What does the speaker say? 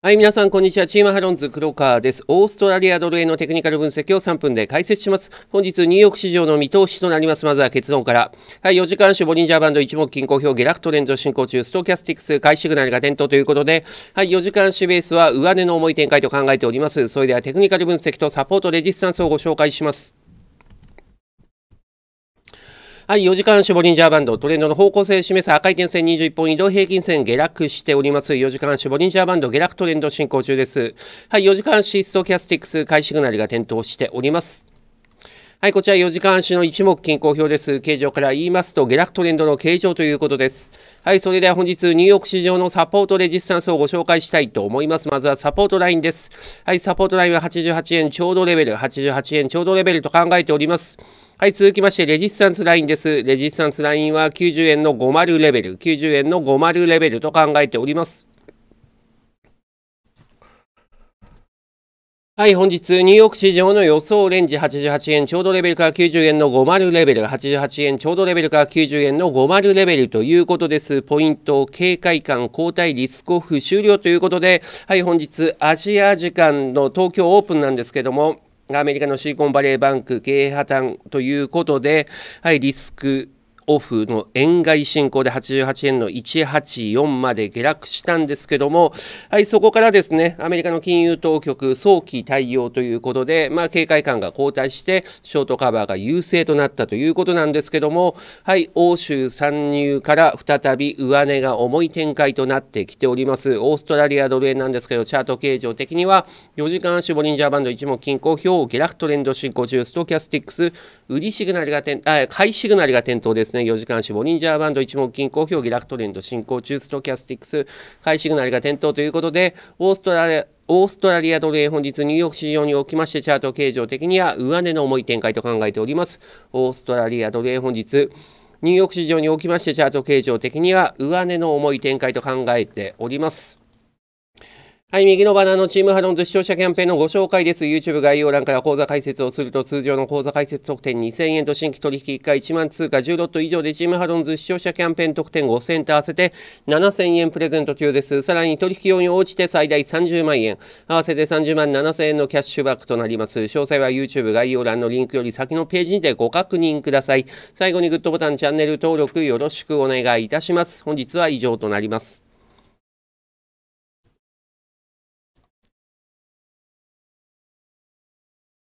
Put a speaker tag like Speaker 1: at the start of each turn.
Speaker 1: はい、皆さん、こんにちは。チームハロンズ黒川です。オーストラリアドルへのテクニカル分析を3分で解説します。本日、ニューヨーク市場の見通しとなります。まずは結論から。はい、4時間種ボリンジャーバンド一目均衡表下落トレンド進行中、ストキャスティックス買いシグナルが点灯ということで、はい、4時間種ベースは上値の重い展開と考えております。それではテクニカル分析とサポートレジスタンスをご紹介します。はい、4時間絞リンジャーバンド、トレンドの方向性を示す赤い点線21本移動平均線下落しております。4時間絞リンジャーバンド下落トレンド進行中です。はい、4時間シストキャスティックス買いシグナルが点灯しております。はい、こちら4時間足の一目均衡表です。形状から言いますと、下落トレンドの形状ということです。はい、それでは本日、ニューヨーク市場のサポートレジスタンスをご紹介したいと思います。まずはサポートラインです。はい、サポートラインは88円ちょうどレベル、88円ちょうどレベルと考えております。はい、続きまして、レジスタンスラインです。レジスタンスラインは90円の50レベル、90円の50レベルと考えております。はい、本日、ニューヨーク市場の予想レンジ88円ちょうどレベルから90円の50レベル、88円ちょうどレベルから90円の50レベルということです。ポイント、警戒感、交代、リスクオフ終了ということで、はい、本日、アジア時間の東京オープンなんですけども、アメリカのシリコンバレーバンク経営破綻ということで、はい、リスクオフの円買い進行で88円の184まで下落したんですけども、はい、そこからですねアメリカの金融当局早期対応ということで、まあ、警戒感が後退してショートカバーが優勢となったということなんですけども、はい、欧州参入から再び上値が重い展開となってきておりますオーストラリアドル円なんですけどチャート形状的には4時間足ボリンジャーバンド1目均衡表下落トレンド進行中ストキャスティックス売りシグナルが点あ買いシグナルが点灯ですねね、4時間足、ボリンジャーバンド一目金公表ラクトレンド進行中ストキャスティックス買いシグナルが点灯ということで、オーストラリア、オーストラリアドル円本日ニューヨーク市場におきましてチャート形状的には上値の重い展開と考えております。オーストラリアドル円本日ニューヨーク市場におきましてチャート形状的には上値の重い展開と考えております。はい、右のバナーのチームハロンズ視聴者キャンペーンのご紹介です。YouTube 概要欄から口座開設をすると通常の口座開設特典2000円と新規取引1回1万通貨10ロット以上でチームハロンズ視聴者キャンペーン特典5000円と合わせて7000円プレゼント中です。さらに取引用に応じて最大30万円、合わせて30万7000円のキャッシュバックとなります。詳細は YouTube 概要欄のリンクより先のページにてご確認ください。最後にグッドボタン、チャンネル登録よろしくお願いいたします。本日は以上となります。